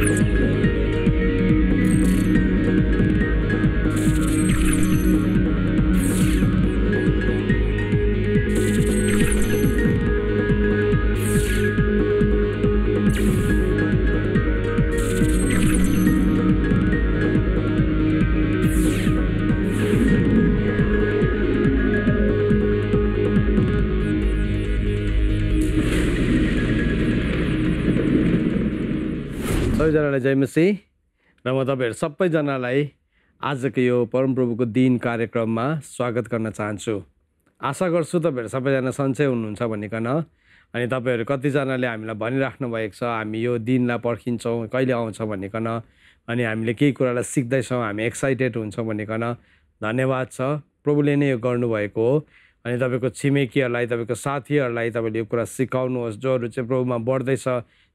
Thank you. नमस्ते र म तपाईँहरू सबैजनालाई आजको यो परमप्रभुको दिन कार्यक्रममा स्वागत गर्न चाहन्छु आशा गर्छु तपाईँहरू सबैजना सन्चै हुनुहुन्छ भनिकन अनि तपाईँहरू कतिजनाले हामीलाई भनिराख्नु भएको छ हामी यो दिनलाई पर्खिन्छौँ कहिले आउँछ भनिकन अनि हामीले केही कुरालाई सिक्दैछौँ हामी एक्साइटेड हुन्छौँ भनिकन धन्यवाद छ प्रभुले नै यो गर्नुभएको हो अनि तपाईँको छिमेकीहरूलाई तपाईँको साथीहरूलाई तपाईँले यो कुरा सिकाउनुहोस् जोहरू चाहिँ प्रभुमा बढ्दैछ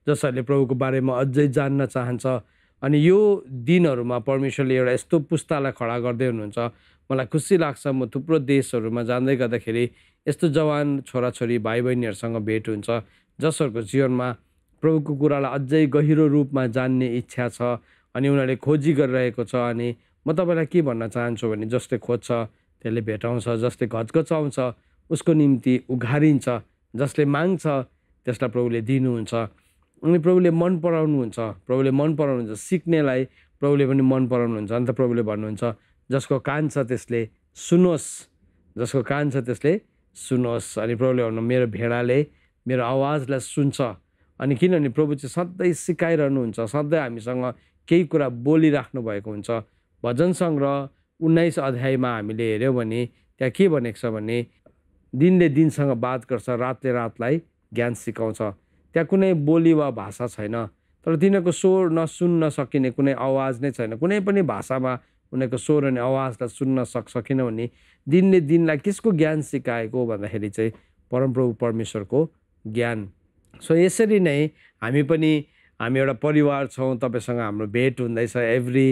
जसहरूले प्रभुको बारेमा अझै जान्न चाहन्छ अनि यो दिनहरूमा परमेश्वरले एउटा यस्तो पुस्तालाई खडा गर्दै हुनुहुन्छ मलाई खुसी लाग्छ म थुप्रो देशहरूमा जाँदै गर्दाखेरि यस्तो जवान छोराछोरी भाइ बहिनीहरूसँग भेट हुन्छ जसहरूको जीवनमा प्रभुको कुरालाई अझै गहिरो रूपमा जान्ने इच्छा छ अनि उनीहरूले खोजी गरिरहेको छ अनि म तपाईँलाई के भन्न चाहन्छु भने जसले खोज्छ त्यसले भेटाउँछ जसले घचघचाउँछ उसको निम्ति उघारिन्छ जसले माग्छ त्यसलाई प्रभुले दिनुहुन्छ अनि प्रभुले मन पराउनुहुन्छ प्रभुले मन पराउनुहुन्छ सिक्नेलाई प्रभुले पनि मन पराउनुहुन्छ अन्त प्रभुले भन्नुहुन्छ जसको कान छ त्यसले सुनोस् जसको कान छ त्यसले सुनोस् अनि प्रभुले भन्नु मेरो भेडाले मेरो आवाजलाई सुन्छ अनि किनभने प्रभु चाहिँ सधैँ सिकाइरहनुहुन्छ सधैँ हामीसँग केही कुरा बोलिराख्नु भएको हुन्छ भजन सङ्ग्रह उन्नाइस अध्यायमा हामीले हेऱ्यौँ भने त्यहाँ के भनेको छ भने दिनले दिनसँग बात गर्छ रातले रातलाई ज्ञान सिकाउँछ त्यहाँ कुनै बोली वा भाषा छैन तर तिनीहरूको स्वर नसुन्न सकिने कुनै आवाज नै छैन कुनै पनि भाषामा उनीहरूको स्वर अनि आवाजलाई सुन्न सक्छ भने दिनले दिनलाई किसको ज्ञान सिकाएको भन्दाखेरि चाहिँ परमप्रभु परमेश्वरको ज्ञान सो यसरी नै हामी पनि हामी एउटा परिवार छौँ तपाईँसँग हाम्रो भेट हुँदैछ एभ्री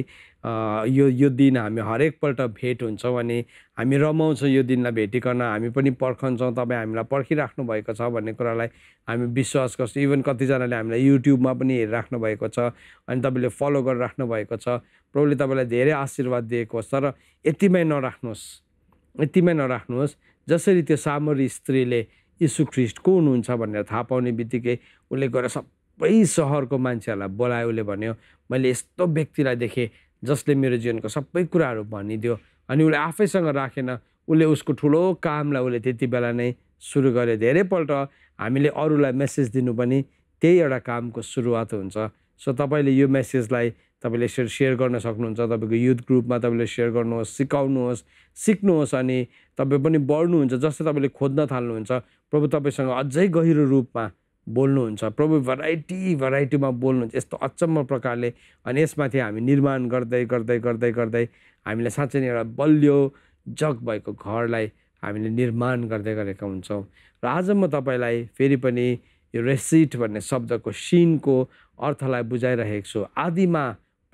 यो यो दिन हामी हरेकपल्ट भेट हुन्छौँ अनि हामी रमाउँछौँ यो दिनलाई भेटिकन हामी पनि पर्खन्छौँ तपाईँ हामीलाई पर्खिराख्नु भएको छ भन्ने कुरालाई हामी विश्वास गर्छौँ इभन कतिजनाले हामीलाई युट्युबमा पनि हेरिराख्नु भएको छ अनि तपाईँले फलो गरिराख्नु भएको छ प्रभुले तपाईँलाई धेरै आशीर्वाद दिएको होस् तर यतिमै नराख्नुहोस् यतिमै नराख्नुहोस् जसरी त्यो सामरी स्त्रीले यीशु ख्रिस्ट को हुनुहुन्छ भनेर थाहा पाउने बित्तिकै उसले गएर सब सबै सहरको मान्छेहरूलाई बोलायो उसले भन्यो मैले यस्तो व्यक्तिलाई देखेँ जसले मेरो जीवनको सबै कुराहरू भनिदियो अनि उसले आफैसँग राखेन उसले उसको ठुलो कामलाई उसले त्यति बेला नै सुरु गरे धेरैपल्ट हामीले अरूलाई मेसेज दिनु पनि त्यही एउटा कामको सुरुवात हुन्छ सो तपाईँले यो मेसेजलाई तपाईँले यसरी सेयर गर्न सक्नुहुन्छ तपाईँको युथ ग्रुपमा तपाईँले सेयर गर्नुहोस् सिकाउनुहोस् सिक्नुहोस् अनि तपाईँ पनि बढ्नुहुन्छ जस्तै तपाईँले खोज्न थाल्नुहुन्छ प्रभु तपाईँसँग अझै गहिरो रूपमा बोल्नुहुन्छ प्रभु भेराइटी भेराइटीमा बोल्नुहुन्छ यस्तो अचम्म प्रकारले अनि यसमाथि हामी निर्माण गर्दै गर्दै गर्दै गर्दै हामीलाई साँच्चै नै एउटा बलियो जग भएको घरलाई हामीले निर्माण गर्दै गरेका हुन्छौँ र आज म तपाईँलाई फेरि पनि यो रेसिट भन्ने शब्दको सिनको अर्थलाई बुझाइरहेको छु आदिमा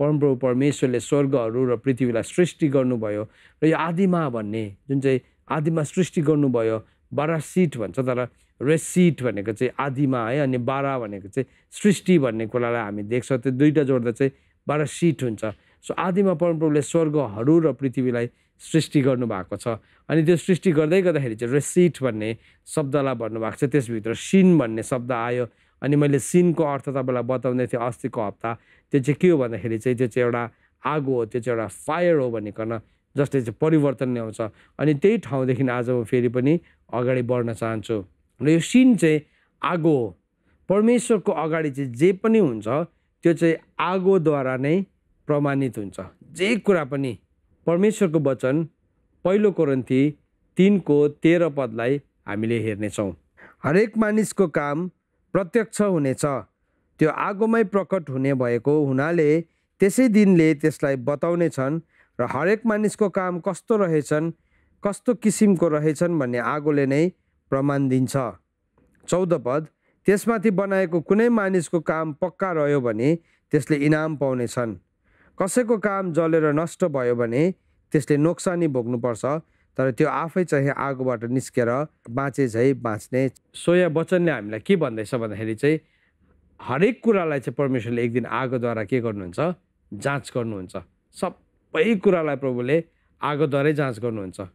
परमप्रभु परमेश्वरले स्वर्गहरू र पृथ्वीलाई सृष्टि गर्नुभयो र यो आदिमा भन्ने जुन चाहिँ आदिमा सृष्टि गर्नुभयो बरासिट भन्छ तर रेसिट भनेको चाहिँ आदिमा है अनि बाह्र भनेको चाहिँ सृष्टि भन्ने कुरालाई हामी देख्छौँ त्यो दुइटा जोड्दा चाहिँ बाह्र सिट हुन्छ सो आदिमा परमप्रभुले स्वर्गहरू र पृथ्वीलाई सृष्टि गर्नुभएको छ अनि त्यो सृष्टि गर्दै गर्दाखेरि चाहिँ रेसिट भन्ने शब्दलाई भन्नुभएको छ त्यसभित्र सिन भन्ने शब्द आयो अनि मैले सिनको अर्थ तपाईँलाई बताउँदै थिएँ अस्तिको हप्ता त्यो चाहिँ के हो भन्दाखेरि चाहिँ त्यो चाहिँ एउटा आगो हो त्यो चाहिँ एउटा फायर हो भनिकन जसले चाहिँ परिवर्तन ल्याउँछ अनि त्यही ठाउँदेखि आज म फेरि पनि अगाडि बढ्न चाहन्छु र यो सिन चाहिँ आगो हो परमेश्वरको अगाडि चाहिँ जे पनि हुन्छ त्यो चाहिँ आगोद्वारा नै प्रमाणित हुन्छ जे कुरा पनि परमेश्वरको वचन पहिलो कोरन्थी तिनको तेह्र पदलाई हामीले हेर्नेछौँ हरेक मानिसको काम प्रत्यक्ष हुनेछ त्यो आगोमै प्रकट हुने भएको हुनाले त्यसै दिनले त्यसलाई बताउने छन् र हरेक मानिसको काम कस्तो रहेछन् कस्तो किसिमको रहेछन् भन्ने आगोले नै प्रमाण दिन्छ चौध पद त्यसमाथि बनाएको कुनै मानिसको काम पक्का रह्यो भने त्यसले इनाम पाउनेछन् कसैको काम जलेर नष्ट भयो भने त्यसले नोक्सानी भोग्नुपर्छ तर त्यो आफै चाहिँ आगोबाट निस्केर बाँचे झै बाँच्ने सोया वचनले हामीलाई के भन्दैछ भन्दाखेरि चाहिँ हरेक कुरालाई चाहिँ परमेश्वरले एक दिन आगोद्वारा के गर्नुहुन्छ जाँच गर्नुहुन्छ सबै कुरालाई प्रभुले आगोद्वारै जाँच गर्नुहुन्छ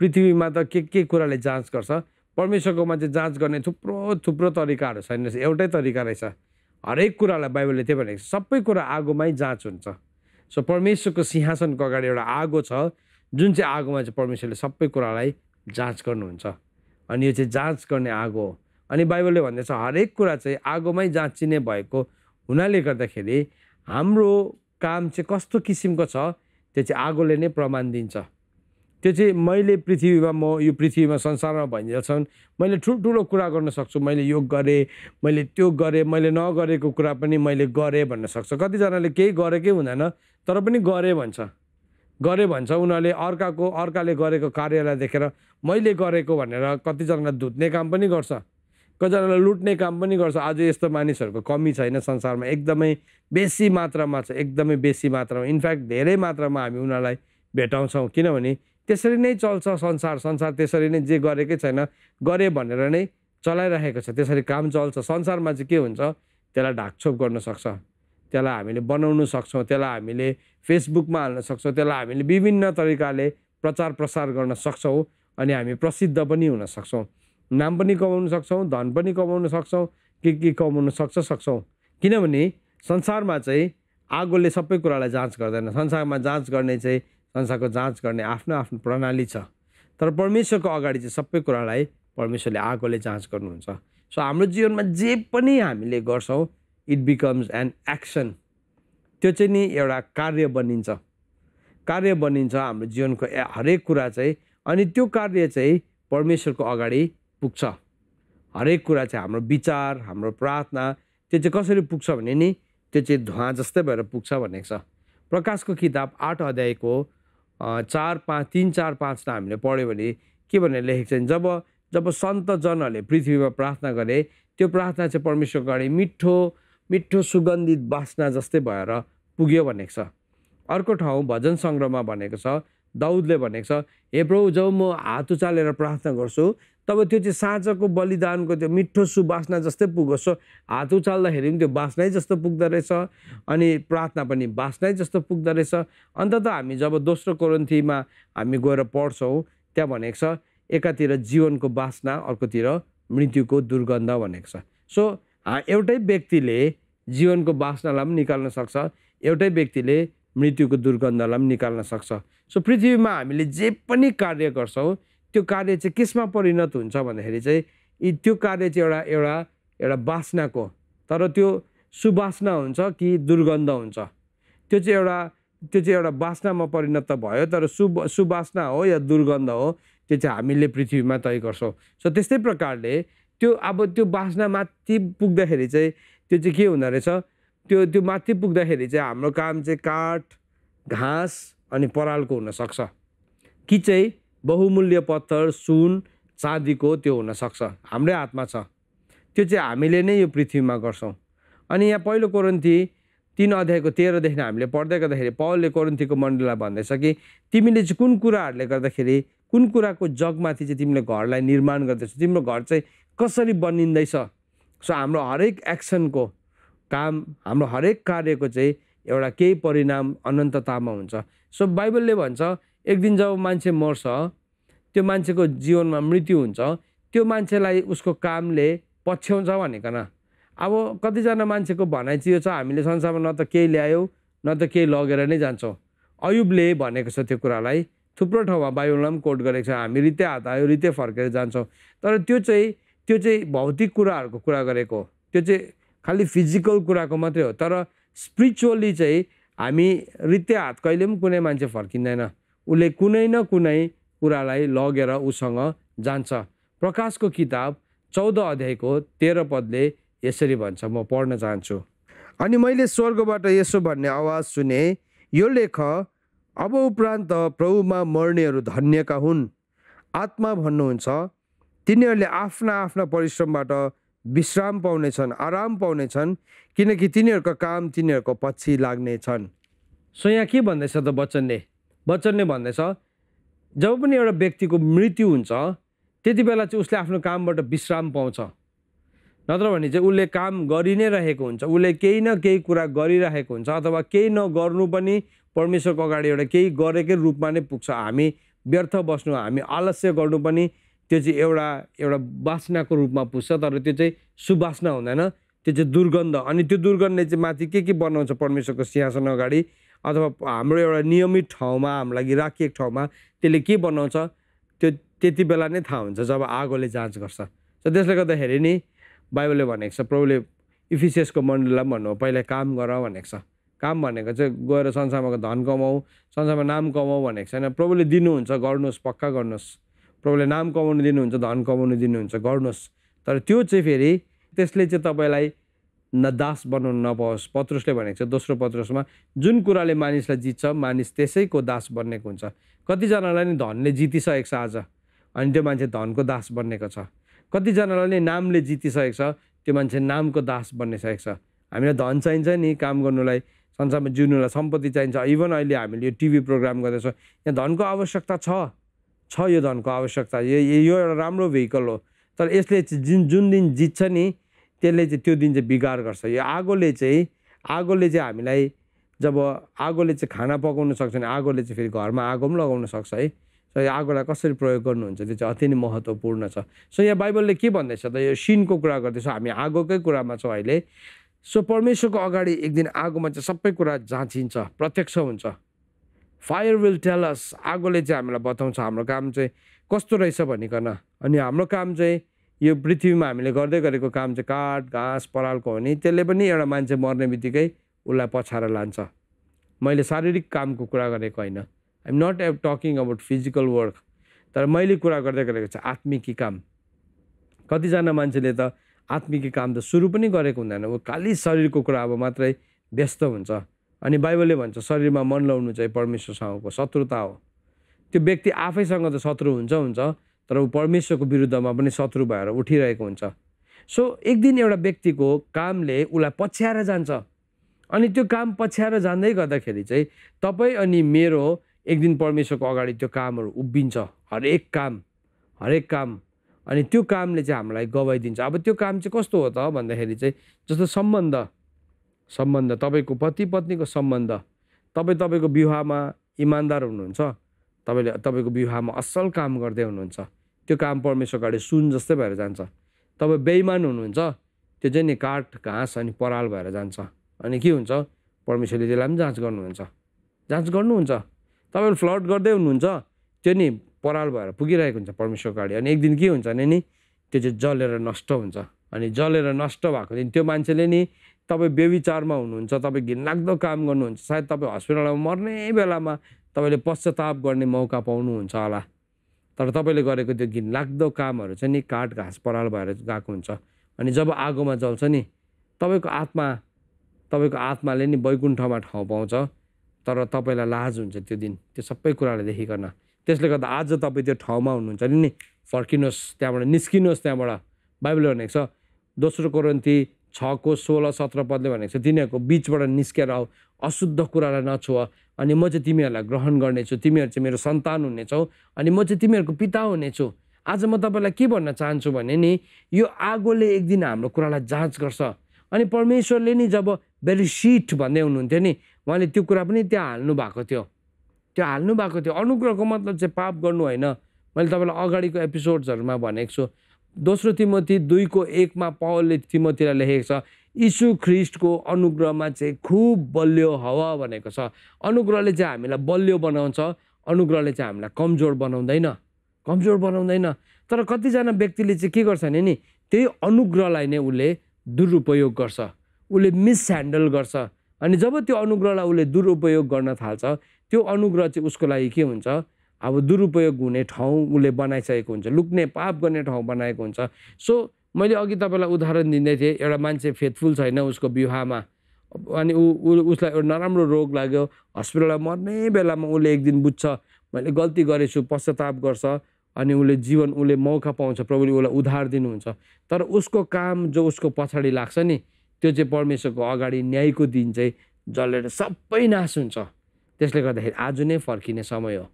पृथ्वीमा त के के कुराले जाँच गर्छ परमेश्वरकोमा चाहिँ जाँच गर्ने थुप्रो थुप्रो तरिकाहरू छैन रहेछ एउटै तरिका रहेछ हरेक कुरालाई बाइबलले त्यही भनेको सबै कुरा आगोमै जाँच हुन्छ सो परमेश्वरको सिंहासनको अगाडि एउटा आगो छ जुन चाहिँ आगोमा चाहिँ परमेश्वरले सबै कुरालाई जाँच गर्नुहुन्छ अनि यो चाहिँ जाँच गर्ने आगो हो अनि बाइबलले भन्दैछ हरेक कुरा चाहिँ आगोमै जाँचिने भएको हुनाले गर्दाखेरि हाम्रो काम चाहिँ कस्तो किसिमको छ त्यो चाहिँ आगोले नै प्रमाण दिन्छ त्यो चाहिँ मैले पृथ्वीमा म यो पृथ्वीमा संसारमा भनिरहेछन् मैले ठुल्ठुलो कुरा गर्न सक्छु मैले यो गरेँ मैले त्यो गरेँ मैले नगरेको कुरा पनि मैले गरेँ भन्न सक्छ कतिजनाले केही गरेकै हुँदैन तर पनि गरेँ भन्छ गरेँ भन्छ उनीहरूले अर्काको अर्काले गरेको कार्यलाई देखेर मैले गरेको भनेर कतिजनालाई धुत्ने काम पनि गर्छ कतिजनालाई लुट्ने काम पनि गर्छ आज यस्तो मानिसहरूको कमी छैन संसारमा एकदमै बेसी मात्रामा छ एकदमै बेसी मात्रामा इन्फ्याक्ट धेरै मात्रामा हामी उनीहरूलाई भेटाउँछौँ किनभने त्यसरी नै चल्छ संसार संसार त्यसरी नै जे गरेकै छैन गरे भनेर नै चलाइरहेको छ त्यसरी काम चल्छ संसारमा चाहिँ के हुन्छ त्यसलाई ढाकछोप गर्न सक्छ त्यसलाई हामीले बनाउनु सक्छौँ त्यसलाई हामीले फेसबुकमा हाल्न सक्छौँ त्यसलाई हामीले विभिन्न तरिकाले प्रचार प्रसार गर्न सक्छौँ अनि हामी प्रसिद्ध पनि हुन सक्छौँ नाम पनि कमाउन सक्छौँ धन पनि कमाउन सक्छौँ के के कमाउन सक्छ सक्छौँ किनभने संसारमा चाहिँ आगोले सबै कुरालाई जाँच गर्दैन संसारमा जाँच गर्ने चाहिँ संसारको जाँच गर्ने आफ्नो आफ्नो प्रणाली छ तर परमेश्वरको अगाडि चाहिँ सबै कुरालाई परमेश्वरले आगोले जाँच गर्नुहुन्छ सो हाम्रो जीवनमा जे पनि हामीले गर्छौँ इट बिकम्स एन एक्सन त्यो चाहिँ नि एउटा कार्य बनिन्छ कार्य बनिन्छ हाम्रो जीवनको हरेक कुरा चाहिँ अनि त्यो कार्य चाहिँ परमेश्वरको अगाडि पुग्छ हरेक कुरा चाहिँ हाम्रो विचार हाम्रो प्रार्थना त्यो चाहिँ कसरी पुग्छ भने नि त्यो चाहिँ धुवाँ जस्तै भएर पुग्छ भनेको छ प्रकाशको किताब आठ अध्यायको चार पाँच तिन चार पाँच त हामीले पढ्यो भने के भनेर लेखेको छ जब जब सन्तजनहरूले पृथ्वीमा प्रार्थना गरे त्यो प्रार्थना चाहिँ परमेश्वर अगाडि मिठो मिठो सुगन्धित बास्ना जस्तै भएर पुग्यो भनेको छ अर्को ठाउँ भजन सङ्ग्रहमा भनेको छ दाउदले भनेको छ हे प्रभु जब म हात उचालेर प्रार्थना गर्छु तब त्यो चाहिँ साँझको बलिदानको त्यो मिठो सुबासना जस्तै पुगोस् सो हात उचाल्दाखेरि पनि त्यो बासनै जस्तो पुग्दो रहेछ अनि प्रार्थना पनि बासनै जस्तो पुग्दो रहेछ अन्त त हामी जब दोस्रो कोरन्थीमा हामी गएर पढ्छौँ त्यहाँ भनेको छ एकातिर जीवनको बासना अर्कोतिर मृत्युको दुर्गन्ध भनेको छ सो एउटै व्यक्तिले जीवनको बासनालाई पनि निकाल्न सक्छ एउटै व्यक्तिले मृत्युको दुर्गन्धलाई पनि निकाल्न सक्छ सो पृथ्वीमा हामीले जे पनि कार्य गर्छौँ त्यो कार्य चाहिँ केसमा परिणत हुन्छ भन्दाखेरि चाहिँ त्यो कार्य चाहिँ एउटा एउटा एउटा बासनाको तर त्यो सुबासना हुन्छ कि दुर्गन्ध हुन्छ त्यो चाहिँ एउटा त्यो चाहिँ एउटा बासनामा परिणत त भयो तर सुब सुबासना हो या दुर्गन्ध हो त्यो चाहिँ हामीले पृथ्वीमा तय गर्छौँ सो त्यस्तै प्रकारले त्यो अब त्यो बासना माथि पुग्दाखेरि चाहिँ त्यो चाहिँ के हुँदो रहेछ त्यो त्यो माथि पुग्दाखेरि चाहिँ हाम्रो काम चाहिँ काठ घाँस अनि परालको हुनसक्छ कि चाहिँ बहुमूल्य पत्थर सुन चाँदीको त्यो हुनसक्छ हाम्रै हातमा छ त्यो चाहिँ हामीले नै यो पृथ्वीमा गर्छौँ अनि यहाँ पहिलो कोरन्ती तिन अध्यायको तेह्रदेखि हामीले पढ्दै गर्दाखेरि पौलले कोरन्तीको मण्डलीलाई भन्दैछ कि तिमीले चाहिँ कुन कुराहरूले गर्दाखेरि कुन कुराको जगमाथि चाहिँ तिमीले घरलाई निर्माण गर्दैछौ तिम्रो घर चाहिँ कसरी बनिँदैछ सो हाम्रो हरेक एक्सनको काम हाम्रो हरेक कार्यको चाहिँ एउटा केही परिणाम अनन्ततामा हुन्छ सो बाइबलले भन्छ एक दिन जब मान्छे मर्छ त्यो मान्छेको जीवनमा मृत्यु हुन्छ त्यो मान्छेलाई उसको कामले पछ्याउँछ भनेकन अब कतिजना मान्छेको भनाइ चाहिँ यो छ हामीले संसारमा न त केही ल्यायौँ न त केही लगेर नै जान्छौँ अयुबले भनेको छ त्यो कुरालाई थुप्रो ठाउँमा बाइबलमा पनि कोट गरेको छ हामी रिते हात आयो रितै फर्केर जान्छौँ तर त्यो चाहिँ त्यो चाहिँ भौतिक कुराहरूको कुरा गरेको त्यो चाहिँ खालि फिजिकल कुराको मात्रै हो तर स्पिरिचुअली चाहिँ हामी रित्ते हात कहिले पनि कुनै मान्छे फर्किँदैन उसले कुनै न कुनै कुरालाई लगेर उसँग जान्छ प्रकाशको किताब चौध अध्यायको तेह्र पदले यसरी भन्छ म पढ्न चाहन्छु अनि मैले स्वर्गबाट यसो भन्ने आवाज सुने यो लेख अब उपरान्त प्रभुमा मर्नेहरू धन्यका हुन् आत्मा भन्नुहुन्छ तिनीहरूले आफ्ना आफ्ना परिश्रमबाट विश्राम पाउनेछन् आराम पाउनेछन् किनकि तिनीहरूको काम तिनीहरूको पछि लाग्ने छन् सो यहाँ के भन्दैछ त बच्चनले बच्चनले भन्दैछ जब पनि एउटा व्यक्तिको मृत्यु हुन्छ त्यति बेला चाहिँ उसले आफ्नो कामबाट विश्राम पाउँछ नत्र भने चाहिँ उसले काम गरि नै रहेको हुन्छ उसले केही न केही कुरा गरिरहेको हुन्छ अथवा केही नगर्नु पनि परमेश्वरको अगाडि एउटा केही गरेकै रूपमा नै पुग्छ हामी व्यर्थ बस्नु हामी आलस्य गर्नु पनि त्यो चाहिँ एउटा एउटा बासनाको रूपमा पुग्छ तर त्यो चाहिँ सुबासना हुँदैन त्यो चाहिँ दुर्गन्ध अनि त्यो दुर्गन्धले चाहिँ माथि के के बनाउँछ परमेश्वरको सिंहासन अगाडि अथवा हाम्रो एउटा नियमित ठाउँमा हाम्रो लागि राखिएको ठाउँमा त्यसले के बनाउँछ त्यो त्यति बेला नै थाहा हुन्छ जब आगोले जाँच गर्छ सो त्यसले गर्दाखेरि नि बाइबलले भनेको छ प्रभुले इफिसियसको मण्डललाई भन्नु पहिला काम गर भनेको छ काम भनेको चाहिँ गएर संसारमा धन कमाऊ संसारमा नाम कमाऊ भनेको छैन प्रभुले दिनुहुन्छ गर्नुहोस् पक्का गर्नुहोस् तपाईँले नाम कमाउनु दिनुहुन्छ धन कमाउनु दिनुहुन्छ गर्नुहोस् तर त्यो चाहिँ फेरि त्यसले चाहिँ तपाईँलाई न दास बनाउनु नपाओस् पत्रुसले भनेको छ दोस्रो पत्रुसमा जुन कुराले मानिसलाई जित्छ मानिस त्यसैको दास बनेको हुन्छ कतिजनालाई नि धनले जितिसकेको छ आज अनि त्यो मान्छे धनको दास बन्नेको छ कतिजनालाई नै नामले जितिसकेको छ त्यो मान्छे नामको दास बनिसकेको छ हामीलाई धन चाहिन्छ नि काम गर्नुलाई संसारमा जिउनुलाई सम्पत्ति चाहिन्छ इभन अहिले हामीले यो टिभी प्रोग्राम गर्दैछौँ यहाँ धनको आवश्यकता छ छ यो धनको आवश्यकता यो यो एउटा राम्रो भेहिकल हो तर यसले जुन जुन दिन जित्छ नि त्यसले चाहिँ त्यो दिन चाहिँ बिगार गर्छ यो आगोले चाहिँ आगोले चाहिँ हामीलाई जब आगोले चाहिँ खाना पकाउनु सक्छ भने आगोले चाहिँ फेरि घरमा आगो पनि लगाउन सक्छ है सो यो आगोलाई कसरी प्रयोग गर्नुहुन्छ त्यो चाहिँ अति नै महत्त्वपूर्ण छ सो यहाँ बाइबलले के भन्दैछ त यो सिनको कुरा गर्दैछौँ हामी आगोकै कुरामा छौँ अहिले सो परमेश्वरको अगाडि एक दिन आगोमा चाहिँ सबै कुरा जाँचिन्छ प्रत्यक्ष हुन्छ फायर विल टेल अस आगोले चाहिँ हामीलाई बताउँछ हाम्रो काम चाहिँ कस्तो रहेछ भनिकन अनि हाम्रो काम चाहिँ यो पृथ्वीमा हामीले गर्दै गरेको काम चाहिँ काठ घाँस परालको हो नि त्यसले पनि एउटा मान्छे मर्ने बित्तिकै उसलाई पछाएर लान्छ मैले शारीरिक कामको कुरा गरेको होइन am not even talking about physical work तर मैले कुरा गर्दै गरेको चाहिँ आत्मिकी काम कतिजना मान्छेले त आत्मिकी काम त सुरु पनि गरेको हुँदैन ऊ खालि शरीरको कुरा अब मात्रै व्यस्त हुन्छ अनि बाइबलले भन्छ शरीरमा मन लाउनु चाहिँ परमेश्वरसँगको शत्रुता हो त्यो व्यक्ति आफैसँग त शत्रु हुन्छ हुन्छ तर ऊ परमेश्वरको विरुद्धमा पनि शत्रु भएर उठिरहेको हुन्छ सो एक दिन एउटा व्यक्तिको कामले उसलाई पछ्याएर जान्छ अनि त्यो काम पछ्याएर जाँदै गर्दाखेरि चाहिँ तपाईँ अनि मेरो एक दिन परमेश्वरको अगाडि त्यो कामहरू उभिन्छ हरेक काम हरेक काम अनि त्यो कामले चाहिँ हामीलाई गवाइदिन्छ अब त्यो काम चाहिँ कस्तो हो त भन्दाखेरि चाहिँ जस्तो सम्बन्ध सम्बन्ध तपाईँको पति पत्नीको सम्बन्ध तपाईँ तपाईँको विवाहमा इमान्दार हुनुहुन्छ तपाईँले तपाईँको विवाहमा असल काम गर्दै हुनुहुन्छ त्यो काम परमेश्वर अगाडि सुन जस्तै भएर जान्छ तपाईँ बेइमान हुनुहुन्छ त्यो चाहिँ नि काठ घाँस अनि पराल भएर जान्छ अनि के हुन्छ परमेश्वरले त्यसलाई पनि जाँच गर्नुहुन्छ जाँच गर्नुहुन्छ तपाईँले फ्लड गर्दै हुनुहुन्छ त्यो नि पराल भएर पुगिरहेको हुन्छ परमेश्वर अगाडि अनि एक दिन के हुन्छ भने नि त्यो चाहिँ जलेर नष्ट हुन्छ अनि जलेर नष्ट भएको दिन त्यो मान्छेले नि तपाईँ बेविचारमा हुनुहुन्छ तपाईँ घिनलाग्दो काम गर्नुहुन्छ सायद तपाईँ हस्पिटलमा मर्ने बेलामा तपाईँले पश्चाताप गर्ने मौका पाउनुहुन्छ होला तर तपाईँले गरेको त्यो घिनलाग्दो कामहरू चाहिँ नि काठ घाँस पराल भएर गएको हुन्छ अनि जब आगोमा जल्छ नि तपाईँको आत्मा तपाईँको आत्माले नि वैकुण्ठमा ठाउँ पाउँछ तर तपाईँलाई लाज हुन्छ त्यो दिन त्यो सबै कुराले देखिकन त्यसले गर्दा आज तपाईँ त्यो ठाउँमा हुनुहुन्छ नि फर्किनुहोस् त्यहाँबाट निस्किनुहोस् त्यहाँबाट बाइबल भनेको छ दोस्रो कोरन्ती छको सोह्र सत्र पदले भनेको छ तिनीहरूको बिचबाट निस्केर आऊ अशुद्ध कुरालाई नछु अनि म चाहिँ तिमीहरूलाई ग्रहण गर्नेछु तिमीहरू चाहिँ मेरो सन्तान हुनेछौ अनि म चाहिँ तिमीहरूको पिता हुनेछु आज म तपाईँलाई के भन्न चाहन्छु भने नि यो आगोले एक दिन हाम्रो कुरालाई जाँच गर्छ अनि परमेश्वरले नि जब सिट भन्दै हुनुहुन्थ्यो नि उहाँले त्यो कुरा पनि त्यहाँ हाल्नु भएको थियो त्यो हाल्नु भएको थियो अनुग्रहको मतलब चाहिँ पाप गर्नु होइन मैले तपाईँलाई अगाडिको एपिसोड्सहरूमा भनेको छु दोस्रो तिमती दुईको एकमा पावलले तिमतिर लेखेको छ यीशु ख्रिस्टको अनुग्रहमा चाहिँ खुब बलियो हवा भनेको छ अनुग्रहले चाहिँ हामीलाई बलियो बनाउँछ अनुग्रहले चाहिँ हामीलाई कमजोर बनाउँदैन कमजोर बनाउँदैन तर कतिजना व्यक्तिले चाहिँ के गर्छ भने नि त्यही अनुग्रहलाई नै उसले दुरुपयोग गर्छ उसले मिसह्यान्डल गर्छ अनि जब त्यो अनुग्रहलाई उसले दुरुपयोग गर्न थाल्छ त्यो अनुग्रह चाहिँ उसको लागि के हुन्छ अब दुरुपयोग हुने ठाउँ उसले बनाइसकेको हुन्छ लुक्ने पाप गर्ने ठाउँ बनाएको हुन्छ सो मैले अघि तपाईँलाई उदाहरण दिँदै थिएँ एउटा मान्छे फेथफुल छैन उसको विवाहमा अनि ऊ उसलाई एउटा नराम्रो रोग लाग्यो हस्पिटलमा मर्ने बेलामा उसले एक दिन बुझ्छ मैले गल्ती गरेछु पश्चाताप गर्छ अनि उसले जीवन उसले मौका पाउँछ प्रभुले उसलाई उधार दिनुहुन्छ तर उसको काम जो उसको पछाडि लाग्छ नि त्यो चाहिँ परमेश्वरको अगाडि न्यायको दिन चाहिँ जलेर सबै नाश हुन्छ त्यसले गर्दाखेरि आज नै फर्किने समय हो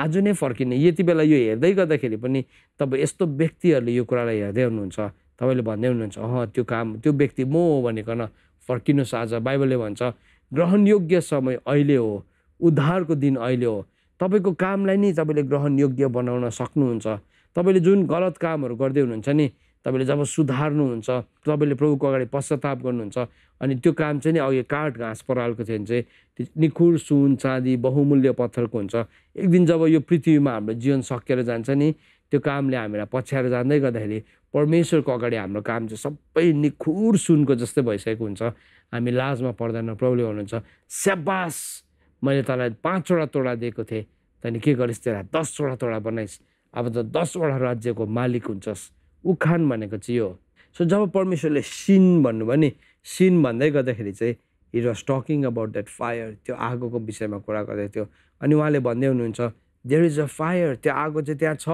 आज नै फर्किने यति बेला यो हेर्दै गर्दाखेरि पनि तपाईँ यस्तो व्यक्तिहरूले यो कुरालाई हेर्दै हुनुहुन्छ तपाईँले भन्दै हुनुहुन्छ अह त्यो काम त्यो व्यक्ति म हो भनेकन फर्किनुहोस् आज बाइबलले भन्छ ग्रहणयोग्य समय अहिले हो उद्धारको दिन अहिले हो तपाईँको कामलाई नै तपाईँले ग्रहणयोग्य बनाउन सक्नुहुन्छ तपाईँले जुन गलत कामहरू गर्दै हुनुहुन्छ नि तपाईँले जब सुधार्नुहुन्छ तपाईँले प्रभुको अगाडि पश्चाताप गर्नुहुन्छ अनि त्यो काम चाहिँ नि अघि काठ घाँस परालको थियो भने चाहिँ निखुर सुन चाँदी बहुमूल्य पत्थरको हुन्छ एक दिन जब यो पृथ्वीमा हाम्रो जीवन सकिएर जान्छ नि त्यो कामले हामीलाई पछ्याएर जाँदै गर्दाखेरि परमेश्वरको अगाडि हाम्रो काम चाहिँ सबै निखुर सुनको जस्तै भइसकेको हुन्छ हामी लाजमा पर्दैन प्रब्लम हुनुहुन्छ स्याबास मैले तँलाई पाँचवटा तोडा दिएको थिएँ त्यहाँदेखि के गरिस् त्यसलाई दसवटा तोडा बनाइस् अब त दसवटा राज्यको मालिक हुन्छस् उखान भनेको चाहिँ यो सो जब परमेश्वरले सिन भन्नुभयो नि सिन भन्दै गर्दाखेरि चाहिँ is was talking about that fire त्यो आगोको विषयमा कुरा गर्दै थियो अनि उहाँले भन्दै हुनुहुन्छ देयर इज अ फायर त्यो आगो चाहिँ त्यहाँ छ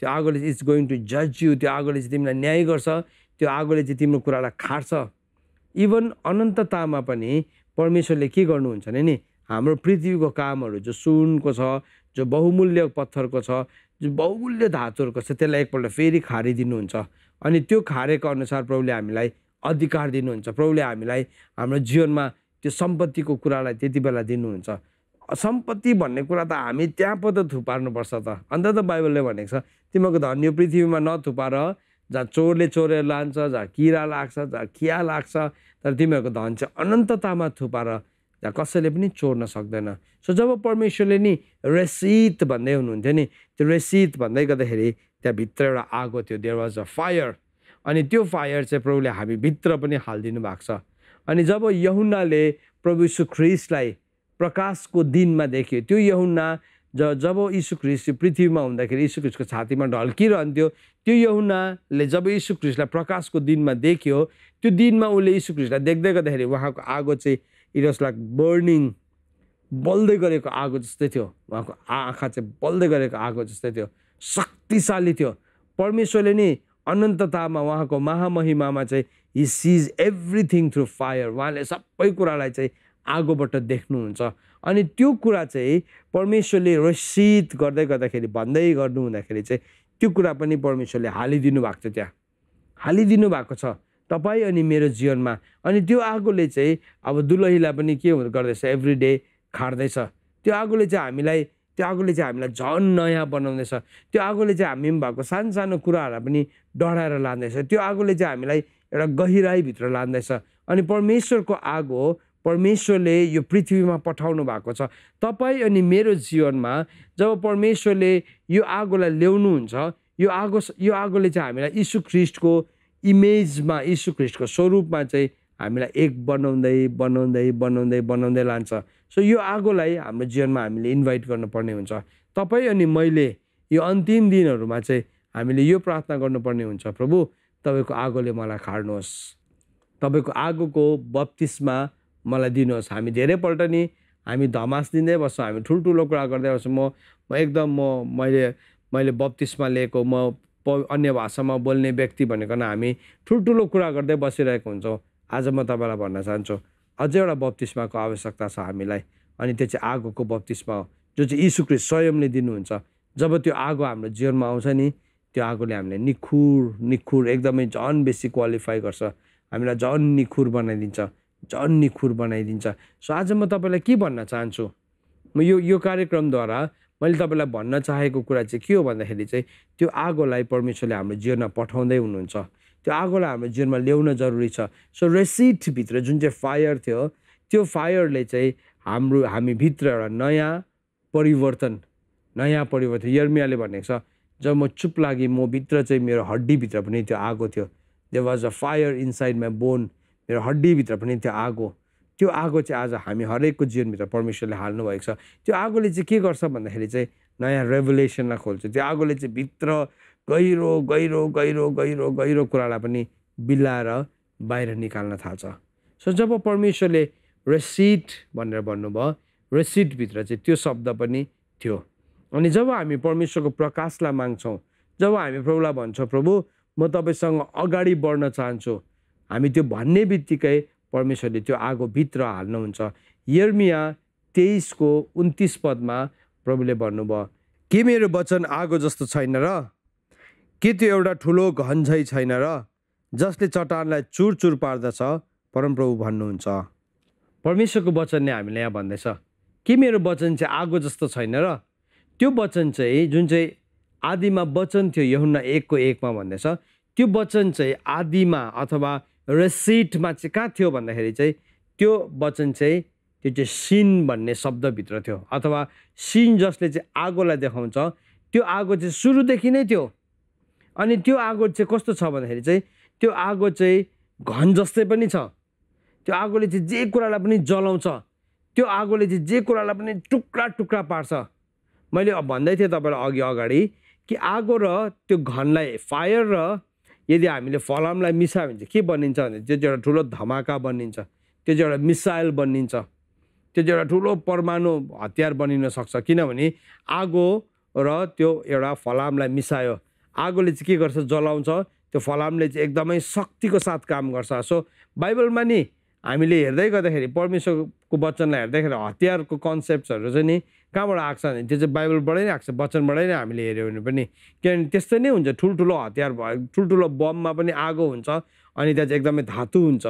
त्यो आगोले इज गोइङ टु जज यु त्यो आगोले चाहिँ तिमीलाई न्याय गर्छ त्यो आगोले चाहिँ तिम्रो कुरालाई खाट्छ इभन अनन्ततामा पनि परमेश्वरले के गर्नुहुन्छ भने नि हाम्रो पृथ्वीको कामहरू जो सुनको छ जो बहुमूल्य पत्थरको छ जो बहुमूल्य धातुहरूको छ त्यसलाई एकपल्ट फेरि खारिदिनुहुन्छ अनि त्यो खारेको अनुसार प्रभुले हामीलाई अधिकार दिनुहुन्छ प्रभुले हामीलाई हाम्रो जीवनमा त्यो सम्पत्तिको कुरालाई त्यति बेला दिनुहुन्छ सम्पत्ति भन्ने कुरा त हामी त्यहाँ पो त थुपार्नुपर्छ त अन्त त बाइबलले भनेको छ तिमीहरूको धन यो पृथ्वीमा नथुपार जहाँ चोरले चोरेर लान्छ जहाँ किरा लाग्छ जहाँ खिया लाग्छ तर तिमीहरूको धन चाहिँ अनन्ततामा थुपार जहाँ कसैले पनि चोर्न सक्दैन सो जब परमेश्वरले नि रेसित भन्दै हुनुहुन्थ्यो नि त्यो रेसित भन्दै गर्दाखेरि त्यहाँभित्र एउटा आगो थियो देयर वाज अ फायर अनि त्यो फायर चाहिँ प्रभुले हामीभित्र पनि हालिदिनु भएको छ अनि जब यहुन्नाले प्रभु यीशु ख्रिस्टलाई प्रकाशको दिनमा देख्यो त्यो यहुन्ना ज जब यीशु ख्रिस्ट पृथ्वीमा हुँदाखेरि यीशु क्रिस्टको छातीमा ढल्किरहन्थ्यो त्यो यहुनाले जब यीशु ख्रिस्टलाई प्रकाशको दिनमा देख्यो त्यो दिनमा उसले यीशु ख्रिस्टलाई देख्दै गर्दाखेरि उहाँको आगो चाहिँ इट वाज लाइक बर्निङ बल्दै गरेको आगो जस्तै थियो उहाँको आँखा चाहिँ बल्दै गरेको आगो जस्तै थियो शक्तिशाली थियो परमेश्वरले नि अनन्ततामा उहाँको महामहिमामा चाहिँ he sees everything through fire उहाँले सबै कुरालाई चाहिँ आगोबाट देख्नुहुन्छ अनि त्यो कुरा चाहिँ परमेश्वरले रसित गर्दै गर्दाखेरि भन्दै गर्नु हुँदाखेरि चाहिँ त्यो कुरा पनि परमेश्वरले हालिदिनु भएको थियो त्यहाँ हालिदिनु भएको छ तपाईँ अनि मेरो जीवनमा अनि त्यो आगोले चाहिँ अब दुलहीलाई पनि के गर्दैछ एभ्री डे खाँड्दैछ त्यो आगोले चाहिँ हामीलाई त्यो आगोले चाहिँ हामीलाई झन् नयाँ बनाउँदैछ त्यो आगोले चाहिँ हामी भएको सानो सानो कुराहरूलाई पनि डढाएर लाँदैछ त्यो आगोले चाहिँ हामीलाई एउटा गहिराईभित्र लाँदैछ अनि परमेश्वरको आगो परमेश्वरले यो पृथ्वीमा पठाउनु भएको छ तपाईँ अनि मेरो जीवनमा जब परमेश्वरले यो आगोलाई ल्याउनुहुन्छ यो आगो यो आगोले चाहिँ हामीलाई यीशु ख्रिस्टको इमेजमा यीशु ख्रिस्टको स्वरूपमा चाहिँ हामीलाई एक बनाउँदै बनाउँदै बनाउँदै बनाउँदै लान्छ सो यो आगोलाई हाम्रो जीवनमा हामीले इन्भाइट गर्नुपर्ने हुन्छ तपाईँ अनि मैले यो अन्तिम दिनहरूमा चाहिँ हामीले यो प्रार्थना गर्नुपर्ने हुन्छ प्रभु तपाईँको आगोले मलाई खाड्नुहोस् तपाईँको आगोको बत्तिसमा मलाई दिनुहोस् हामी धेरैपल्ट नि हामी धमास दिँदै बस्छौँ हामी ठुल्ठुलो कुरा गर्दै बस्छौँ म एकदम म मैले मैले बत्तिसमा लिएको म प अन्य भाषामा बोल्ने व्यक्ति भनेको न हामी ठुल्ठुलो कुरा गर्दै बसिरहेको हुन्छौँ आज म तपाईँलाई भन्न चाहन्छु अझै एउटा बप्तिस्माको आवश्यकता छ हामीलाई अनि त्यो चाहिँ आगोको बप्तिस्मा हो जो चाहिँ इसुक्रे स्वयंले दिनुहुन्छ जब त्यो आगो हाम्रो जीवनमा आउँछ नि त्यो आगोले हामीलाई निखुर निखुर एकदमै झन् बेसी क्वालिफाई गर्छ हामीलाई झन् निखुर बनाइदिन्छ झन् निखुर बनाइदिन्छ सो आज म तपाईँलाई के भन्न चाहन्छु म यो यो कार्यक्रमद्वारा मैले तपाईँलाई भन्न चाहेको कुरा चाहिँ के हो भन्दाखेरि चाहिँ त्यो आगोलाई परमेश्वरले हाम्रो जीवनमा पठाउँदै हुनुहुन्छ त्यो आगोलाई हाम्रो जीवनमा ल्याउन जरुरी छ सो रेसिटभित्र जुन चाहिँ फायर थियो त्यो फायरले चाहिँ हाम्रो हामीभित्र एउटा नयाँ परिवर्तन नयाँ परिवर्तन यर्मियाले भनेको छ जब म चुप लागेँ म भित्र चाहिँ मेरो हड्डीभित्र पनि त्यो आगो थियो there was a fire inside my bone मेरो हड्डीभित्र पनि त्यो आगो त्यो आगो चाहिँ आज हामी हरेकको जीवनभित्र परमेश्वरले हाल्नुभएको छ त्यो आगोले चाहिँ के गर्छ भन्दाखेरि चाहिँ नयाँ रेभुलेसनलाई खोल्छ त्यो आगोले चाहिँ भित्र गहिरो गहिरो गहिरो गहिरो गहिरो कुरालाई पनि बिलाएर बाहिर निकाल्न थाल्छ सो जब परमेश्वरले रेसिट भनेर भन्नुभयो रेसिटभित्र चाहिँ त्यो शब्द पनि थियो अनि जब हामी परमेश्वरको प्रकाशलाई माग्छौँ जब हामी प्रभुलाई भन्छौँ प्रभु म तपाईँसँग अगाडि बढ्न चाहन्छु हामी त्यो भन्ने बित्तिकै परमेश्वरले त्यो आगो आगोभित्र हाल्नुहुन्छ यर्मिया तेइसको उन्तिस पदमा प्रभुले भन्नुभयो के मेरो वचन आगो जस्तो छैन र के त्यो एउटा ठुलो घन्झै छैन र जसले चट्टानलाई चुर चुर पार्दछ परमप्रभु भन्नुहुन्छ परमेश्वरको वचनले हामीलाई यहाँ भन्दैछ के मेरो वचन चाहिँ आगो जस्तो छैन र त्यो वचन चाहिँ जुन चाहिँ आदिमा वचन थियो यहुन्ना एकको एकमा भन्दैछ त्यो वचन चाहिँ आदिमा अथवा सिटमा चाहिँ कहाँ थियो भन्दाखेरि चाहिँ त्यो वचन चाहिँ त्यो चाहिँ सिन भन्ने शब्दभित्र थियो अथवा सिन जसले चाहिँ आगोलाई देखाउँछ त्यो आगो चाहिँ सुरुदेखि नै थियो अनि त्यो आगो चाहिँ कस्तो छ भन्दाखेरि चाहिँ त्यो आगो चाहिँ घन जस्तै पनि छ त्यो आगोले चाहिँ जे कुरालाई पनि जलाउँछ त्यो आगोले चाहिँ जे कुरालाई पनि टुक्रा टुक्रा पार्छ मैले भन्दै थिएँ तपाईँलाई अघि अगाडि कि आगो र त्यो घनलाई फायर र यदि हामीले फलामलाई मिसायो भने चाहिँ के बनिन्छ भने त्यो चाहिँ एउटा ठुलो धमाका बनिन्छ त्यो चाहिँ एउटा मिसाइल बनिन्छ त्यो चाहिँ एउटा ठुलो परमाणु हतियार बनिन सक्छ किनभने आगो र त्यो एउटा फलामलाई मिसायो आगोले चाहिँ के गर्छ जलाउँछ त्यो फलामले चाहिँ एकदमै शक्तिको साथ काम गर्छ सो बाइबलमा नि हामीले हेर्दै गर्दाखेरि परमेश्वरको वचनलाई हेर्दाखेरि हतियारको कन्सेप्ट्सहरू चाहिँ नि कहाँबाट आएको छ भने त्यो चाहिँ बाइबलबाटै नै आएको छ वचनबाटै नै हामीले हेऱ्यौँ भने पनि किनभने त्यस्तै नै हुन्छ ठुल्ठुलो हतियार भयो ठुल्ठुलो बममा पनि आगो हुन्छ अनि त्यहाँ चाहिँ एकदमै धातु हुन्छ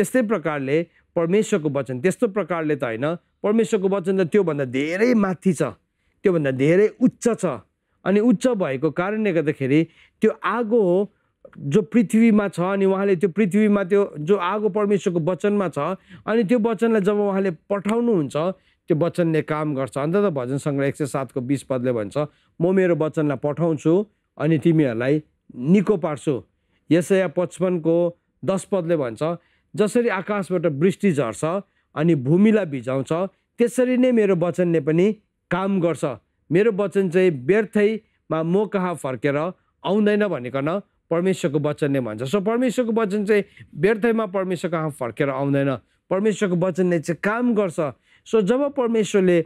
त्यस्तै प्रकारले परमेश्वरको वचन त्यस्तो प्रकारले त होइन परमेश्वरको वचन त त्योभन्दा धेरै माथि छ त्योभन्दा धेरै उच्च छ अनि उच्च भएको कारणले गर्दाखेरि त्यो आगो हो जो पृथ्वीमा छ अनि उहाँले त्यो पृथ्वीमा त्यो जो आगो परमेश्वरको वचनमा छ अनि त्यो वचनलाई जब उहाँले पठाउनुहुन्छ त्यो वचनले काम गर्छ अन्त त भजन सङ्ग्रह एक सय सातको बिस पदले भन्छ म मेरो वचनलाई पठाउँछु अनि तिमीहरूलाई निको पार्छु यसया पचपनको दस पदले भन्छ जसरी आकाशबाट वृष्टि झर्छ अनि भूमिलाई भिजाउँछ त्यसरी नै मेरो वचनले पनि काम गर्छ मेरो वचन चाहिँ व्यर्थैमा म कहाँ फर्केर आउँदैन भनिकन परमेश्वरको वचनले भन्छ सो परमेश्वरको वचन चाहिँ व्यर्थमा परमेश्वरको कहाँ फर्केर आउँदैन परमेश्वरको वचनले चाहिँ काम गर्छ सो जब परमेश्वरले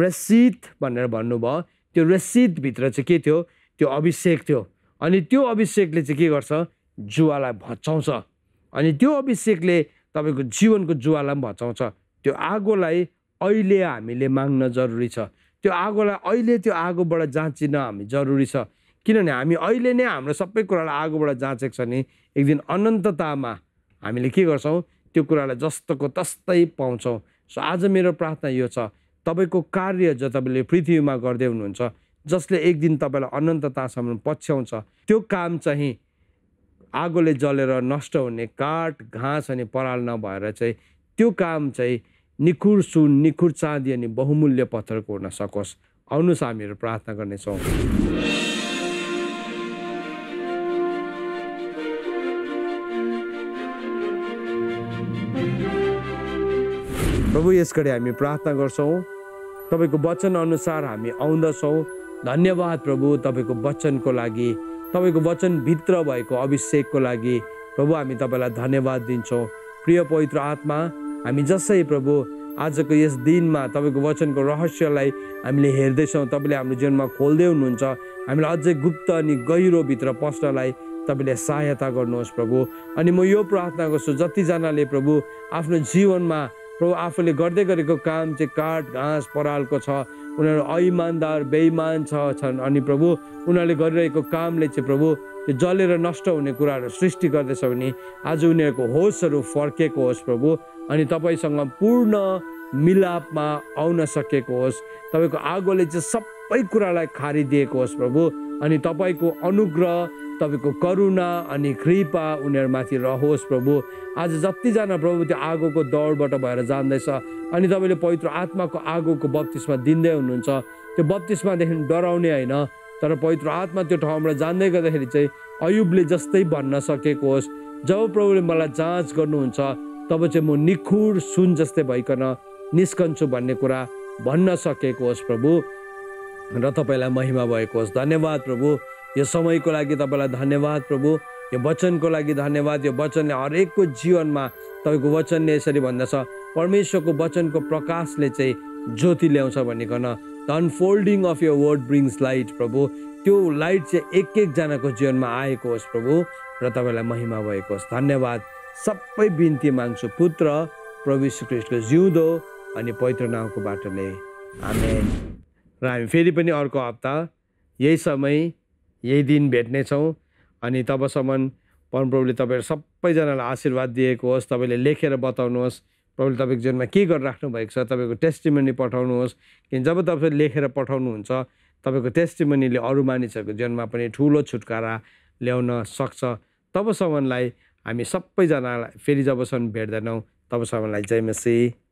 रसिद भनेर भन्नुभयो त्यो रसिदभित्र चाहिँ के थियो त्यो अभिषेक थियो अनि त्यो अभिषेकले चाहिँ के गर्छ जुवालाई भचाउँछ अनि त्यो अभिषेकले तपाईँको जीवनको जुवालाई पनि भचाउँछ त्यो आगोलाई अहिले हामीले माग्न जरुरी छ त्यो आगोलाई अहिले त्यो आगोबाट जाँचिन हामी जरुरी छ किनभने हामी अहिले नै हाम्रो सबै कुरालाई आगोबाट जाँचेको छ भने एक दिन अनन्ततामा हामीले के गर्छौँ त्यो कुरालाई जस्तोको तस्तै पाउँछौँ सो आज मेरो प्रार्थना यो छ तपाईँको कार्य जो तपाईँले पृथ्वीमा गर्दै हुनुहुन्छ जसले एक दिन तपाईँलाई अनन्ततासम्म पछ्याउँछ त्यो काम चाहिँ आगोले जलेर नष्ट हुने काठ घाँस अनि पराल नभएर चाहिँ त्यो काम चाहिँ निखुर सुन निखुर चाँदी अनि बहुमूल्य पत्थरको हुन सकोस् आउनुहोस् हामीहरू प्रार्थना गर्नेछौँ विशेष गरी हामी प्रार्थना गर्छौँ तपाईँको वचनअनुसार हामी आउँदछौँ धन्यवाद प्रभु तपाईँको वचनको लागि तपाईँको वचनभित्र भएको अभिषेकको लागि प्रभु हामी तपाईँलाई धन्यवाद दिन्छौँ प्रिय पवित्र आत्मा हामी जसै प्रभु आजको यस दिनमा तपाईँको वचनको रहस्यलाई हामीले हेर्दैछौँ तपाईँले हाम्रो जीवनमा खोल्दै हुनुहुन्छ हामीलाई अझै गुप्त अनि गहिरोभित्र पस्नलाई तपाईँले सहायता गर्नुहोस् प्रभु अनि म यो प्रार्थना गर्छु जतिजनाले प्रभु आफ्नो जीवनमा प्रभु आफूले गर्दै गरेको काम चाहिँ काठ घाँस परालको छ उनीहरू अइमान्दार बेइमान छ छन् अनि प्रभु उनीहरूले गरिरहेको कामले चाहिँ प्रभु त्यो जलेर नष्ट हुने कुराहरू सृष्टि गर्दैछ भने आज उनीहरूको होसहरू फर्केको होस् प्रभु अनि तपाईँसँग पूर्ण मिलापमा आउन सकेको होस् तपाईँको आगोले चाहिँ सबै कुरालाई खारिदिएको होस् प्रभु अनि तपाईँको अनुग्रह तपाईँको करुणा अनि कृपा उनीहरूमाथि रहोस् प्रभु आज जतिजना प्रभु त्यो आगोको दौडबाट भएर जान्दैछ अनि तपाईँले पवित्र आत्माको आगोको बत्तिसमा दिँदै हुनुहुन्छ त्यो बत्तिसमादेखि डराउने होइन तर पवित्र आत्मा त्यो ठाउँबाट जाँदै गर्दाखेरि चाहिँ अयुबले जस्तै भन्न सकेको होस् जब प्रभुले मलाई जाँच गर्नुहुन्छ तब चाहिँ म निखुर सुन जस्तै भइकन निस्कन्छु भन्ने कुरा भन्न सकेको होस् प्रभु र तपाईँलाई महिमा भएको होस् धन्यवाद प्रभु यो समयको लागि तपाईँलाई धन्यवाद प्रभु यो वचनको लागि धन्यवाद यो वचनले हरेकको जीवनमा तपाईँको वचनले यसरी भन्दछ परमेश्वरको वचनको प्रकाशले चाहिँ ज्योति ल्याउँछ भनिकन the unfolding of your word brings light प्रभु त्यो लाइट चाहिँ एक एकजनाको जीवनमा आएको होस् प्रभु र तपाईँलाई महिमा भएको होस् धन्यवाद सबै बिन्ती माग्छु पुत्र प्रभु श्रीकृष्णको जिउँदो अनि पवित्र नाउँको बाटोले हामी र हामी फेरि पनि अर्को हप्ता यही समय यही दिन भेट्नेछौँ अनि तबसम्म परमप्रभुले तपाईँहरू सबैजनालाई आशीर्वाद दिएको होस् तपाईँले लेखेर बताउनुहोस् प्रभुले तपाईँको जीवनमा के गरिराख्नु भएको छ तपाईँको टेस्टिमनी पठाउनुहोस् किन जब तपाईँ लेखेर पठाउनुहुन्छ तपाईँको टेस्टिमनीले अरू मानिसहरूको जीवनमा पनि ठुलो छुटकारा ल्याउन सक्छ तबसम्मलाई हामी सबैजनालाई फेरि जबसम्म भेट्दैनौँ तबसम्मलाई जय मसी